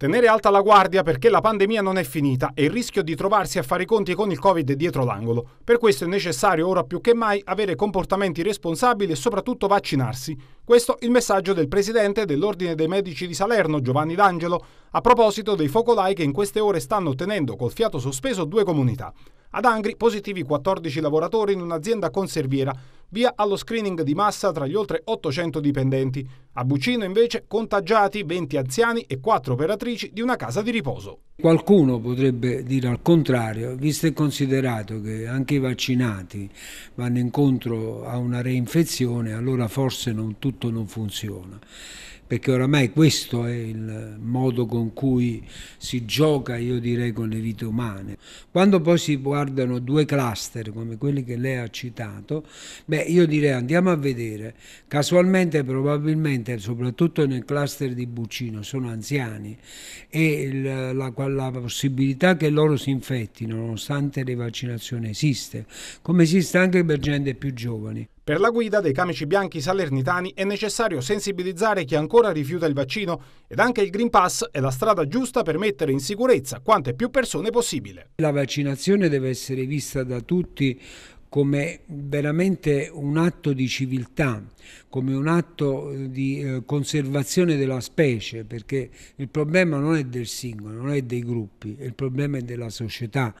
Tenere alta la guardia perché la pandemia non è finita e il rischio di trovarsi a fare i conti con il Covid dietro l'angolo. Per questo è necessario ora più che mai avere comportamenti responsabili e soprattutto vaccinarsi. Questo è il messaggio del presidente dell'Ordine dei Medici di Salerno, Giovanni D'Angelo, a proposito dei focolai che in queste ore stanno tenendo col fiato sospeso due comunità. Ad Angri positivi 14 lavoratori in un'azienda conserviera via allo screening di massa tra gli oltre 800 dipendenti. A Buccino invece contagiati 20 anziani e 4 operatrici di una casa di riposo. Qualcuno potrebbe dire al contrario, visto e considerato che anche i vaccinati vanno incontro a una reinfezione, allora forse non, tutto non funziona perché oramai questo è il modo con cui si gioca, io direi, con le vite umane. Quando poi si guardano due cluster come quelli che lei ha citato, beh, io direi andiamo a vedere, casualmente probabilmente, soprattutto nel cluster di Buccino, sono anziani e il, la, la possibilità che loro si infettino, nonostante le vaccinazioni, esiste, come esiste anche per gente più giovane. Per la guida dei camici bianchi salernitani è necessario sensibilizzare chi ancora rifiuta il vaccino ed anche il Green Pass è la strada giusta per mettere in sicurezza quante più persone possibile. La vaccinazione deve essere vista da tutti come veramente un atto di civiltà, come un atto eh, di eh, conservazione della specie, perché il problema non è del singolo, non è dei gruppi, il problema è della società,